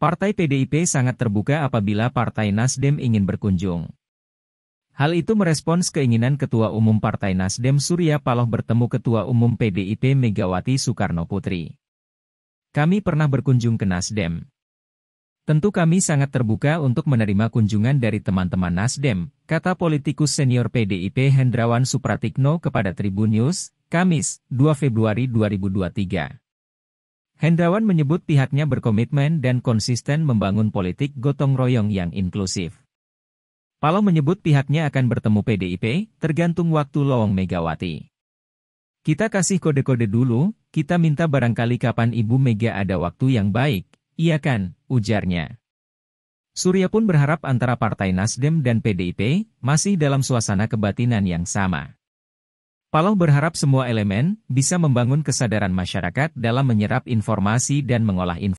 Partai PDIP sangat terbuka apabila Partai Nasdem ingin berkunjung. Hal itu merespons keinginan Ketua Umum Partai Nasdem Surya Paloh bertemu Ketua Umum PDIP Megawati Soekarno Putri. Kami pernah berkunjung ke Nasdem. Tentu kami sangat terbuka untuk menerima kunjungan dari teman-teman Nasdem, kata politikus senior PDIP Hendrawan Supratikno kepada Tribun News, Kamis, 2 Februari 2023. Hendrawan menyebut pihaknya berkomitmen dan konsisten membangun politik gotong royong yang inklusif. Paloh menyebut pihaknya akan bertemu PDIP, tergantung waktu lowong Megawati. Kita kasih kode-kode dulu, kita minta barangkali kapan Ibu Mega ada waktu yang baik, iya kan, ujarnya. Surya pun berharap antara Partai Nasdem dan PDIP masih dalam suasana kebatinan yang sama. Palau berharap semua elemen bisa membangun kesadaran masyarakat dalam menyerap informasi dan mengolah informasi.